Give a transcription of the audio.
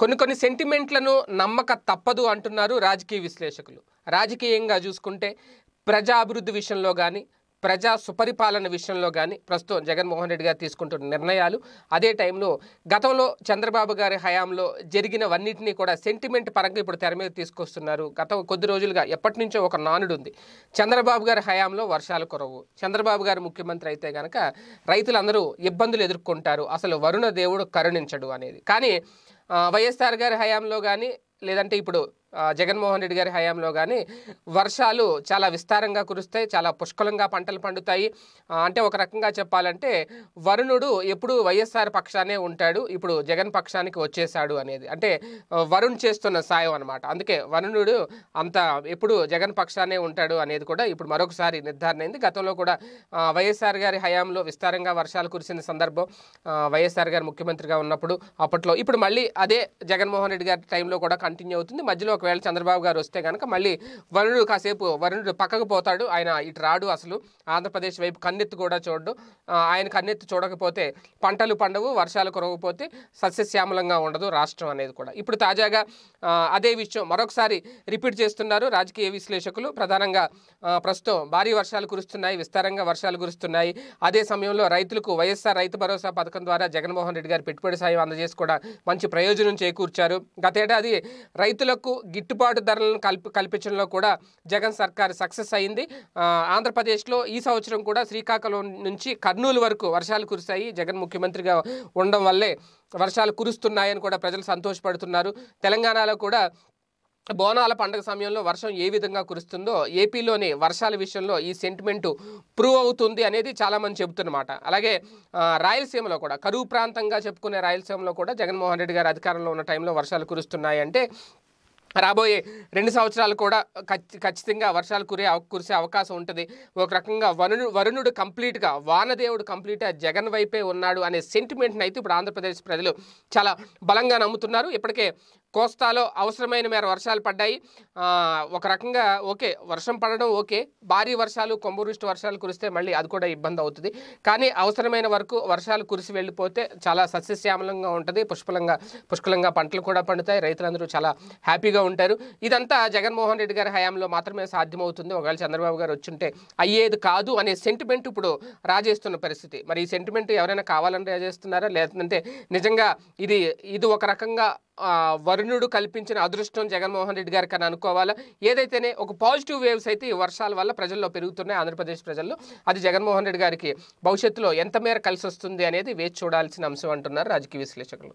కొన్ని కొన్ని సెంటిమెంట్లను నమ్మక తప్పదు అంటున్నారు రాజకీయ విశ్లేషకులు రాజకీయంగా చూసుకుంటే ప్రజా అభివృద్ధి విషయంలో కానీ ప్రజా సుపరిపాలన విషయంలో కానీ ప్రస్తుతం జగన్మోహన్ రెడ్డి గారు తీసుకుంటున్న నిర్ణయాలు అదే టైంలో గతంలో చంద్రబాబు గారి హయాంలో జరిగినవన్నింటినీ కూడా సెంటిమెంట్ పరంగా ఇప్పుడు తెర మీద తీసుకొస్తున్నారు గతం కొద్ది రోజులుగా ఎప్పటి నుంచో ఒక నానుడు ఉంది చంద్రబాబు గారి హయాంలో వర్షాలు కురవు చంద్రబాబు గారు ముఖ్యమంత్రి అయితే కనుక రైతులందరూ ఇబ్బందులు ఎదుర్కొంటారు అసలు వరుణ దేవుడు కరుణించడు అనేది కానీ వైఎస్ఆర్ గారి హయాంలో కానీ లేదంటే ఇప్పుడు జగన్మోహన్ రెడ్డి గారి హయాంలో కానీ వర్షాలు చాలా విస్తారంగా కురుస్తాయి చాలా పుష్కలంగా పంటలు పండుతాయి అంటే ఒక రకంగా చెప్పాలంటే వరుణుడు ఎప్పుడు వైఎస్ఆర్ పక్షానే ఉంటాడు ఇప్పుడు జగన్ పక్షానికి వచ్చేశాడు అనేది అంటే వరుణ్ చేస్తున్న సాయం అనమాట అందుకే వరుణుడు అంత ఎప్పుడు జగన్ పక్షానే ఉంటాడు అనేది కూడా ఇప్పుడు మరొకసారి నిర్ధారణ అయింది గతంలో కూడా వైఎస్ఆర్ గారి హయాంలో విస్తారంగా వర్షాలు కురిసిన సందర్భం వైఎస్ఆర్ గారు ముఖ్యమంత్రిగా ఉన్నప్పుడు అప్పట్లో ఇప్పుడు మళ్ళీ అదే జగన్మోహన్ రెడ్డి గారి టైంలో కూడా కంటిన్యూ అవుతుంది మధ్యలో ఒక ఒకవేళ చంద్రబాబు గారు వస్తే కనుక మళ్ళీ వరుణుడు కాసేపు వరుణుడు పక్కకు పోతాడు ఆయన ఇటు రాడు అసలు ఆంధ్రప్రదేశ్ వైపు కన్నెత్తు కూడా చూడడు ఆయన కన్నెత్తు చూడకపోతే పంటలు పండవు వర్షాలు కురవకపోతే సస్యశ్యామలంగా ఉండదు రాష్ట్రం అనేది కూడా ఇప్పుడు తాజాగా అదే విషయం మరొకసారి రిపీట్ చేస్తున్నారు రాజకీయ విశ్లేషకులు ప్రధానంగా ప్రస్తుతం భారీ వర్షాలు కురుస్తున్నాయి విస్తారంగా వర్షాలు కురుస్తున్నాయి అదే సమయంలో రైతులకు వైఎస్ఆర్ రైతు భరోసా పథకం ద్వారా జగన్మోహన్ రెడ్డి గారు పెట్టుబడి సాయం అందజేసి కూడా మంచి ప్రయోజనం చేకూర్చారు గతేడాది రైతులకు గిట్టుబాటు ధరలను కల్పి కల్పించడంలో కూడా జగన్ సర్కార్ సక్సెస్ అయింది ఆంధ్రప్రదేశ్లో ఈ సంవత్సరం కూడా శ్రీకాకుళం నుంచి కర్నూలు వరకు వర్షాలు కురిశాయి జగన్ ముఖ్యమంత్రిగా ఉండడం వల్లే వర్షాలు కురుస్తున్నాయని కూడా ప్రజలు సంతోషపడుతున్నారు తెలంగాణలో కూడా బోనాల పండుగ సమయంలో వర్షం ఏ విధంగా కురుస్తుందో ఏపీలోని వర్షాల విషయంలో ఈ సెంటిమెంటు ప్రూవ్ అవుతుంది అనేది చాలామంది చెబుతున్నమాట అలాగే రాయలసీమలో కూడా కరువు ప్రాంతంగా చెప్పుకునే రాయలసీమలో కూడా జగన్మోహన్ రెడ్డి గారు అధికారంలో ఉన్న టైంలో వర్షాలు కురుస్తున్నాయి అంటే రాబోయే రెండు సంవత్సరాలు కూడా ఖచ్చితంగా వర్షాలు కురే కురిసే అవకాశం ఉంటుంది ఒక రకంగా వరుణు వరుణుడు కంప్లీట్గా వానదేవుడు కంప్లీట్గా జగన్ వైపే ఉన్నాడు అనే సెంటిమెంట్ని అయితే ఇప్పుడు ఆంధ్రప్రదేశ్ ప్రజలు చాలా బలంగా నమ్ముతున్నారు ఇప్పటికే కోస్తాలో అవసరమైన మేర వర్షాలు పడ్డాయి ఒక రకంగా ఓకే వర్షం పడడం ఓకే భారీ వర్షాలు కొంబూరిష్ట వర్షాలు కురిస్తే మళ్ళీ అది కూడా ఇబ్బంది అవుతుంది కానీ అవసరమైన వరకు వర్షాలు కురిసి వెళ్ళిపోతే చాలా సస్యశ్యామలంగా ఉంటుంది పుష్పలంగా పుష్కలంగా పంటలు కూడా పండుతాయి రైతులందరూ చాలా హ్యాపీగా ఉంటారు ఇదంతా జగన్మోహన్ రెడ్డి గారి హయాంలో మాత్రమే సాధ్యమవుతుంది ఒకవేళ చంద్రబాబు గారు వచ్చుంటే అయ్యేది కాదు అనే సెంటిమెంట్ ఇప్పుడు రాజేస్తున్న పరిస్థితి మరి ఈ సెంటిమెంట్ ఎవరైనా కావాలని రాజేస్తున్నారా లేదంటే నిజంగా ఇది ఇది ఒక రకంగా వరుణుడు కల్పించిన అదృష్టం జగన్మోహన్ రెడ్డి గారికి అని అనుకోవాలా ఏదైతేనే ఒక పాజిటివ్ వేవ్స్ అయితే ఈ వర్షాల వల్ల ప్రజల్లో పెరుగుతున్నాయి ఆంధ్రప్రదేశ్ ప్రజల్లో అది జగన్మోహన్ రెడ్డి గారికి భవిష్యత్తులో ఎంత మేర కలిసి వస్తుంది అనేది వేచి చూడాల్సిన అంశం అంటున్నారు రాజకీయ విశ్లేషకులు